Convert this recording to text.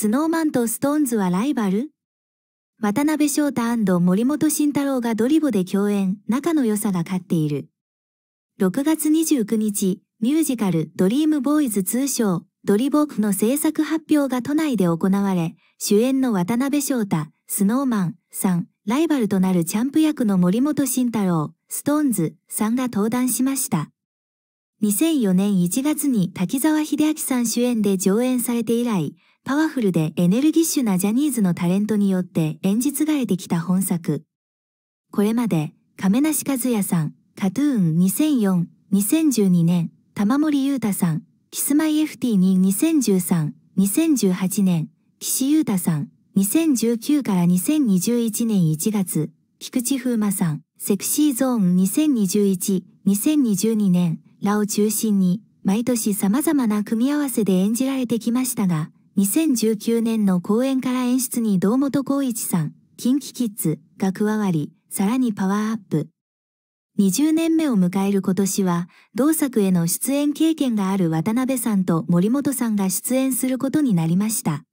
スノーマンとストーンズはライバル渡辺翔太森本慎太郎がドリボで共演、仲の良さが勝っている。6月29日、ミュージカルドリームボーイズ通称ドリボークの制作発表が都内で行われ、主演の渡辺翔太、スノーマンさん、ライバルとなるチャンプ役の森本慎太郎、ストーンズさんが登壇しました。2004年1月に滝沢秀明さん主演で上演されて以来、パワフルでエネルギッシュなジャニーズのタレントによって演じ継がれてきた本作。これまで、亀梨和也さん、カトゥーン2004、2012年、玉森裕太さん、キスマイ FT 2 2013、2018年、岸優太さん、2019から2021年1月、菊池風磨さん、セクシーゾーン2021、2022年らを中心に、毎年様々な組み合わせで演じられてきましたが、2019年の公演から演出に堂本光一さん、キンキキッズが加わり、さらにパワーアップ。20年目を迎える今年は、同作への出演経験がある渡辺さんと森本さんが出演することになりました。